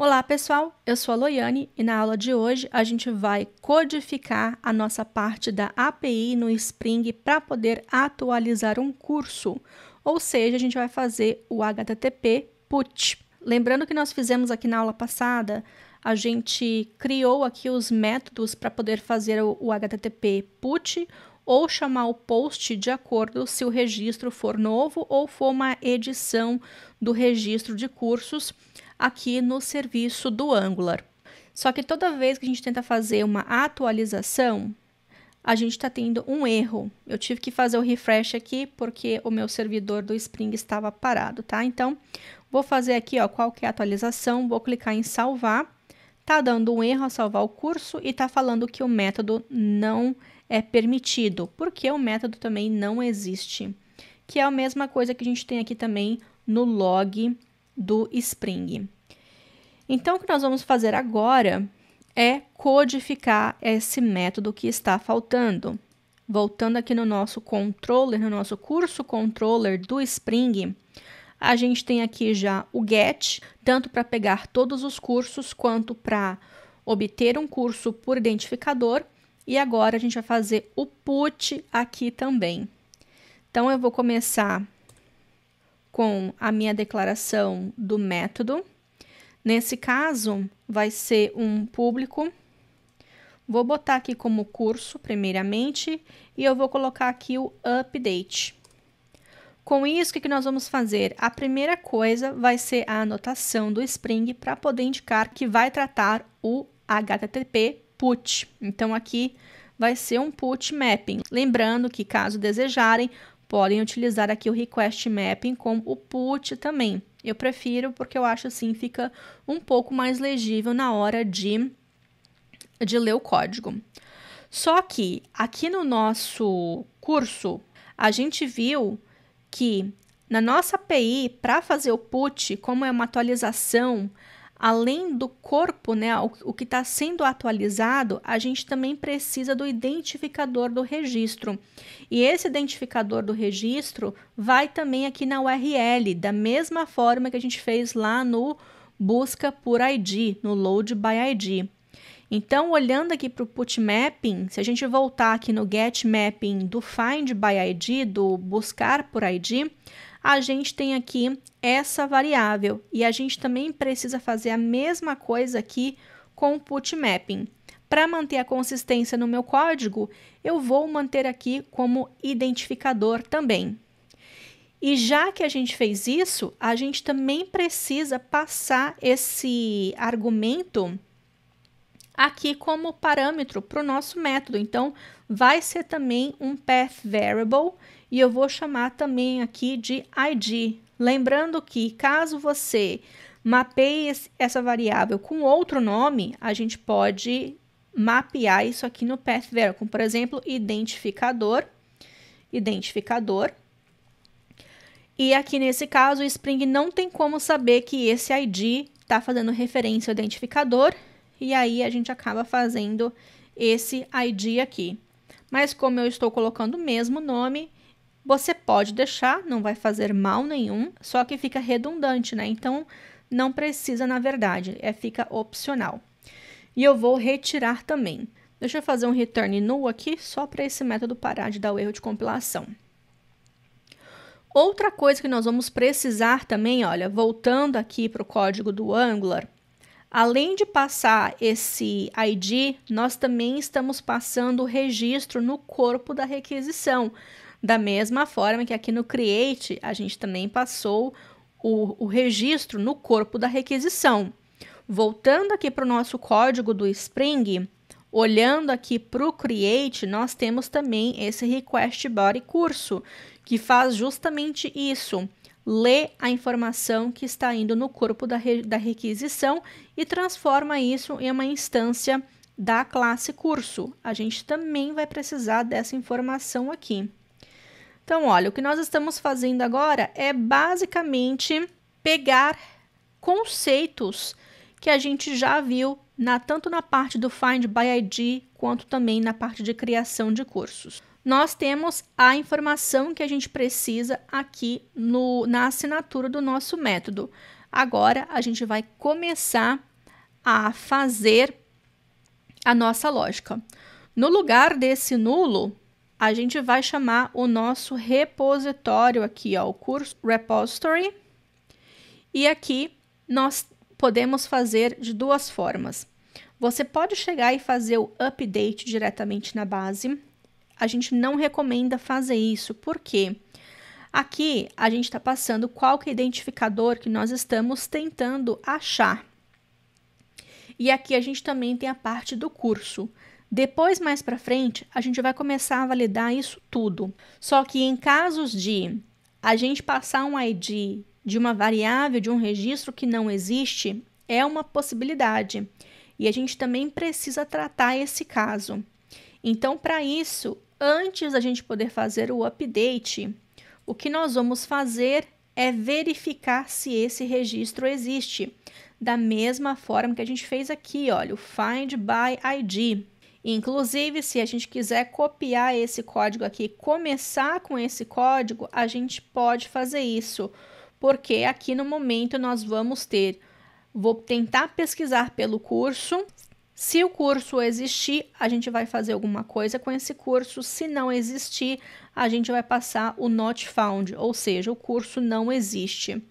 Olá, pessoal. Eu sou a Loiane e na aula de hoje a gente vai codificar a nossa parte da API no Spring para poder atualizar um curso. Ou seja, a gente vai fazer o HTTP put. Lembrando que nós fizemos aqui na aula passada, a gente criou aqui os métodos para poder fazer o, o HTTP put ou chamar o post de acordo se o registro for novo ou for uma edição do registro de cursos aqui no serviço do Angular. Só que toda vez que a gente tenta fazer uma atualização, a gente está tendo um erro. Eu tive que fazer o refresh aqui porque o meu servidor do Spring estava parado, tá? Então, vou fazer aqui, ó, qualquer é atualização, vou clicar em salvar. Tá dando um erro a salvar o curso e tá falando que o método não é permitido, porque o método também não existe, que é a mesma coisa que a gente tem aqui também no log do Spring. Então, o que nós vamos fazer agora é codificar esse método que está faltando. Voltando aqui no nosso controller, no nosso curso controller do Spring, a gente tem aqui já o get, tanto para pegar todos os cursos quanto para obter um curso por identificador. E agora a gente vai fazer o put aqui também. Então eu vou começar com a minha declaração do método. Nesse caso, vai ser um público. Vou botar aqui como curso, primeiramente, e eu vou colocar aqui o update. Com isso, o que nós vamos fazer? A primeira coisa vai ser a anotação do Spring para poder indicar que vai tratar o HTTP put. Então, aqui vai ser um put mapping. Lembrando que, caso desejarem, podem utilizar aqui o request mapping como o put também. Eu prefiro porque eu acho assim fica um pouco mais legível na hora de, de ler o código. Só que aqui no nosso curso, a gente viu que na nossa API, para fazer o put, como é uma atualização além do corpo, né, o, o que está sendo atualizado, a gente também precisa do identificador do registro. E esse identificador do registro vai também aqui na URL, da mesma forma que a gente fez lá no busca por ID, no load by ID. Então, olhando aqui para o put mapping, se a gente voltar aqui no get mapping do find by ID, do buscar por ID, a gente tem aqui essa variável e a gente também precisa fazer a mesma coisa aqui com o put mapping. Para manter a consistência no meu código, eu vou manter aqui como identificador também. E já que a gente fez isso, a gente também precisa passar esse argumento aqui como parâmetro para o nosso método. Então, vai ser também um path variable e eu vou chamar também aqui de ID. Lembrando que caso você mapeie essa variável com outro nome, a gente pode mapear isso aqui no Path Var, como por exemplo, identificador, identificador. E aqui nesse caso, o Spring não tem como saber que esse ID está fazendo referência ao identificador, e aí a gente acaba fazendo esse ID aqui. Mas como eu estou colocando o mesmo nome, você pode deixar, não vai fazer mal nenhum, só que fica redundante, né? Então não precisa, na verdade, é fica opcional. E eu vou retirar também. Deixa eu fazer um return null aqui, só para esse método parar de dar o erro de compilação. Outra coisa que nós vamos precisar também, olha, voltando aqui para o código do Angular, além de passar esse ID, nós também estamos passando o registro no corpo da requisição. Da mesma forma que aqui no Create, a gente também passou o, o registro no corpo da requisição. Voltando aqui para o nosso código do Spring, olhando aqui para o Create, nós temos também esse Request Body Curso, que faz justamente isso lê a informação que está indo no corpo da, re da, requisição e transforma isso em uma instância da classe curso. A gente também vai precisar dessa informação aqui. Então, olha, o que nós estamos fazendo agora é basicamente pegar conceitos que a gente já viu na, tanto na parte do Find by ID quanto também na parte de criação de cursos. Nós temos a informação que a gente precisa aqui no, na assinatura do nosso método. Agora a gente vai começar a fazer a nossa lógica. No lugar desse nulo, a gente vai chamar o nosso repositório aqui, ó, o curso repository. E aqui nós podemos fazer de duas formas. Você pode chegar e fazer o update diretamente na base. A gente não recomenda fazer isso, porque aqui a gente está passando qual que é o identificador que nós estamos tentando achar. E aqui a gente também tem a parte do curso. Depois, mais para frente, a gente vai começar a validar isso tudo. Só que em casos de a gente passar um ID de uma variável de um registro que não existe, é uma possibilidade. E a gente também precisa tratar esse caso. Então, para isso, antes da gente poder fazer o update, o que nós vamos fazer é verificar se esse registro existe. Da mesma forma que a gente fez aqui, olha, o find by ID. Inclusive, se a gente quiser copiar esse código aqui, começar com esse código, a gente pode fazer isso, porque aqui no momento nós vamos ter, vou tentar pesquisar pelo curso. Se o curso existir, a gente vai fazer alguma coisa com esse curso. Se não existir, a gente vai passar o not found, ou seja, o curso não existe.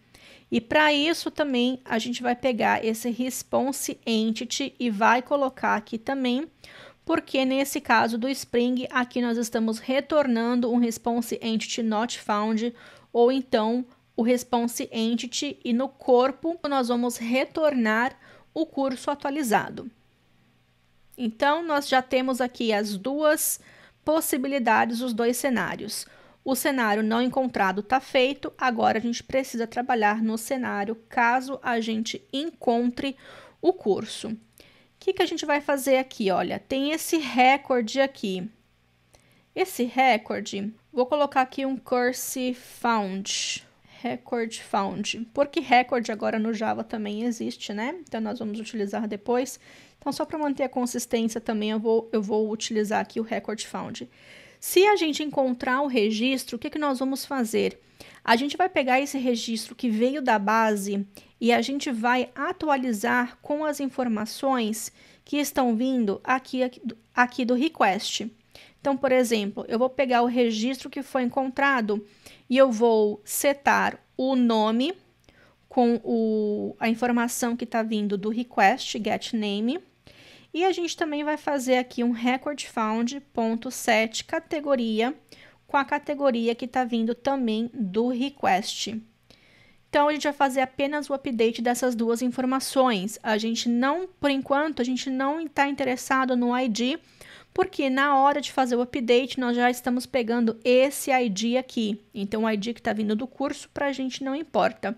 E para isso também a gente vai pegar esse response entity e vai colocar aqui também porque nesse caso do Spring, aqui nós estamos retornando um response entity not found, ou então o response entity, e no corpo nós vamos retornar o curso atualizado. Então, nós já temos aqui as duas possibilidades, os dois cenários. O cenário não encontrado está feito, agora a gente precisa trabalhar no cenário caso a gente encontre o curso. O que, que a gente vai fazer aqui? Olha, tem esse recorde aqui. Esse recorde, vou colocar aqui um curse found. Record found. Porque record agora no Java também existe, né? Então, nós vamos utilizar depois. Então, só para manter a consistência também, eu vou, eu vou utilizar aqui o record found. Se a gente encontrar o registro, o que, que nós vamos fazer? A gente vai pegar esse registro que veio da base e a gente vai atualizar com as informações que estão vindo aqui, aqui, do request. Então, por exemplo, eu vou pegar o registro que foi encontrado e eu vou setar o nome com o, a informação que está vindo do request, get name. E a gente também vai fazer aqui um record found ponto set categoria com a categoria que está vindo também do request. Então, a gente vai fazer apenas o update dessas duas informações. A gente não, por enquanto, a gente não está interessado no ID, porque na hora de fazer o update nós já estamos pegando esse ID aqui. Então, o ID que está vindo do curso para a gente não importa.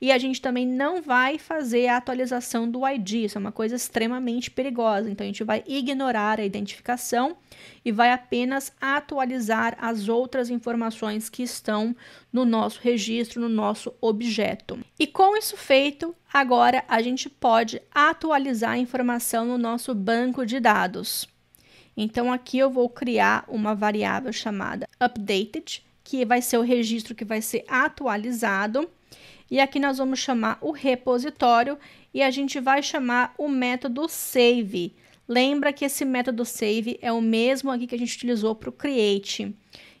E a gente também não vai fazer a atualização do ID, isso é uma coisa extremamente perigosa. Então, a gente vai ignorar a identificação e vai apenas atualizar as outras informações que estão no nosso registro, no nosso objeto. E com isso feito, agora a gente pode atualizar a informação no nosso banco de dados. Então aqui eu vou criar uma variável chamada updated, que vai ser o registro que vai ser atualizado. E aqui nós vamos chamar o repositório e a gente vai chamar o método save. Lembra que esse método save é o mesmo aqui que a gente utilizou para o create.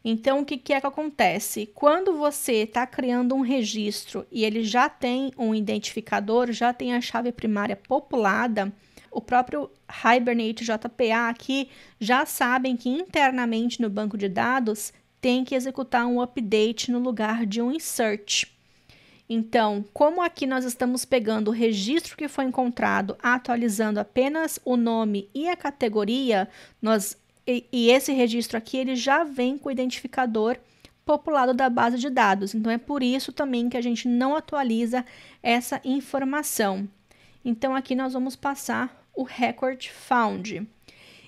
Então, o que, que é que acontece? Quando você está criando um registro e ele já tem um identificador, já tem a chave primária populada, o próprio Hibernate JPA aqui já sabem que internamente no banco de dados tem que executar um update no lugar de um insert. Então, como aqui nós estamos pegando o registro que foi encontrado, atualizando apenas o nome e a categoria, nós e, e esse registro aqui ele já vem com o identificador populado da base de dados. Então é por isso também que a gente não atualiza essa informação. Então, aqui nós vamos passar o record found.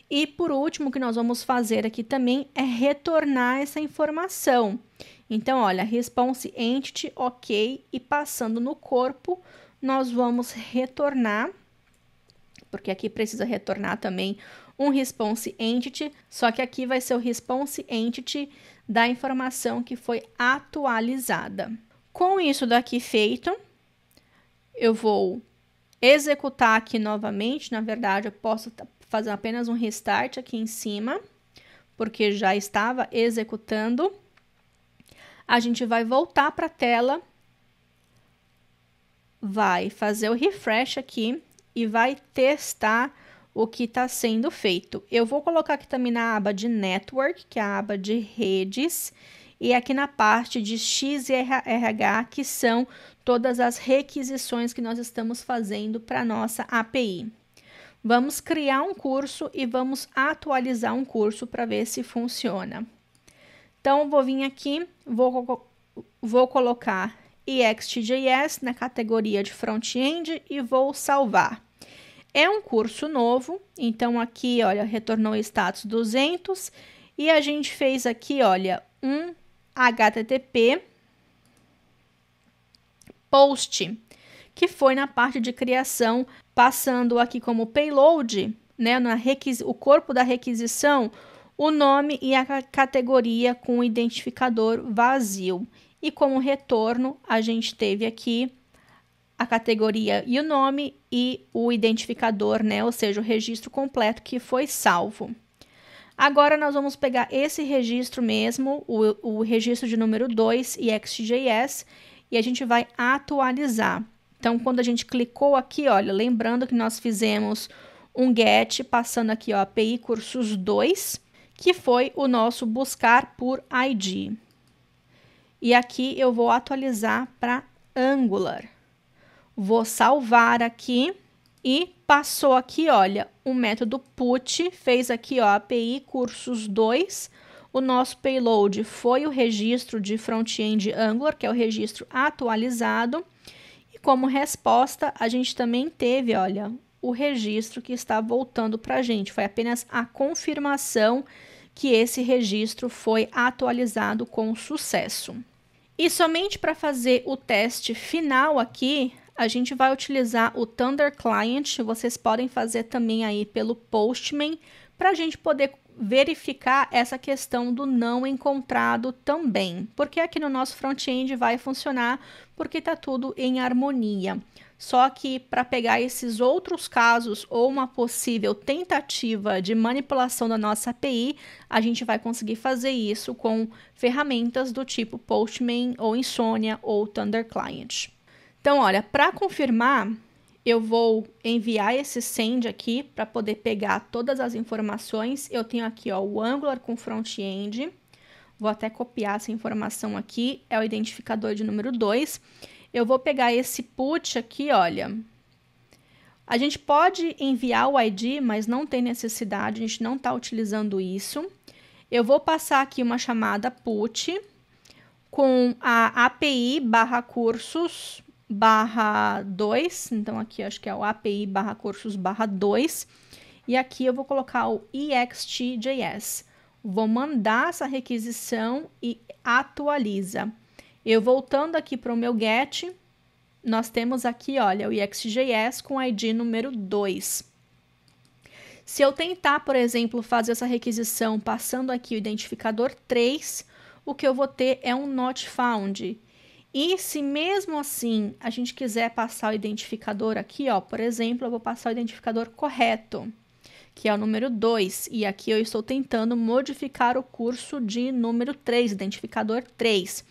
E por último, o que nós vamos fazer aqui também é retornar essa informação. Então, olha, response entity, ok, e passando no corpo, nós vamos retornar, porque aqui precisa retornar também um response entity, só que aqui vai ser o response entity da informação que foi atualizada. Com isso daqui feito, eu vou executar aqui novamente, na verdade, eu posso fazer apenas um restart aqui em cima, porque já estava executando. A gente vai voltar para a tela, vai fazer o refresh aqui e vai testar o que está sendo feito. Eu vou colocar aqui também na aba de Network, que é a aba de redes, e aqui na parte de X e RH, que são todas as requisições que nós estamos fazendo para nossa API. Vamos criar um curso e vamos atualizar um curso para ver se funciona. Então, vou vir aqui, vou, vou colocar EXTJS na categoria de front-end e vou salvar. É um curso novo, então aqui, olha, retornou status 200 e a gente fez aqui, olha, um http post, que foi na parte de criação, passando aqui como payload, né, na o corpo da requisição, o nome e a categoria com o identificador vazio. E como retorno, a gente teve aqui a categoria e o nome e o identificador, né, ou seja, o registro completo que foi salvo. Agora nós vamos pegar esse registro mesmo, o, o registro de número 2 e XJS, e a gente vai atualizar. Então, quando a gente clicou aqui, olha, lembrando que nós fizemos um get passando aqui, ó, API cursos 2, que foi o nosso buscar por ID. E aqui eu vou atualizar para Angular. Vou salvar aqui e passou aqui, olha, o método put, fez aqui, ó, API cursos 2. O nosso payload foi o registro de front-end Angular, que é o registro atualizado. E como resposta, a gente também teve, olha, o registro que está voltando para a gente. Foi apenas a confirmação que esse registro foi atualizado com sucesso. E somente para fazer o teste final aqui, a gente vai utilizar o Thunder Client, vocês podem fazer também aí pelo Postman, para a gente poder verificar essa questão do não encontrado também, porque aqui no nosso front-end vai funcionar porque está tudo em harmonia. Só que para pegar esses outros casos ou uma possível tentativa de manipulação da nossa API, a gente vai conseguir fazer isso com ferramentas do tipo Postman ou Insônia ou Thunder Client. Então, olha, para confirmar, eu vou enviar esse send aqui para poder pegar todas as informações. Eu tenho aqui ó, o Angular com front-end. Vou até copiar essa informação aqui, é o identificador de número 2. Eu vou pegar esse put aqui, olha. A gente pode enviar o ID, mas não tem necessidade, a gente não está utilizando isso. Eu vou passar aqui uma chamada put com a API barra cursos barra 2, então aqui acho que é o API barra cursos barra 2, e aqui eu vou colocar o ext.js. Vou mandar essa requisição e atualiza. Eu voltando aqui para o meu get, nós temos aqui, olha, o ext.js com ID número 2. Se eu tentar, por exemplo, fazer essa requisição passando aqui o identificador 3, o que eu vou ter é um not found. E se mesmo assim a gente quiser passar o identificador aqui, ó, por exemplo, eu vou passar o identificador correto, que é o número 2, e aqui eu estou tentando modificar o curso de número 3, identificador 3.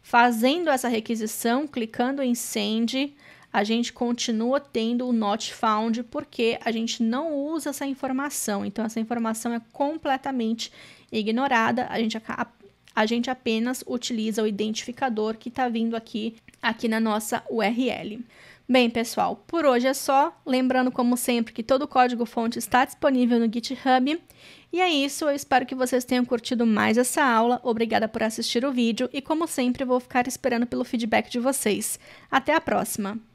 Fazendo essa requisição, clicando em Send, a gente continua tendo o not found porque a gente não usa essa informação. Então, essa informação é completamente ignorada. A gente a gente apenas utiliza o identificador que está vindo aqui, aqui na nossa URL. Bem, pessoal, por hoje é só. Lembrando, como sempre, que todo o código-fonte está disponível no GitHub. E é isso, eu espero que vocês tenham curtido mais essa aula. Obrigada por assistir o vídeo e, como sempre, vou ficar esperando pelo feedback de vocês. Até a próxima!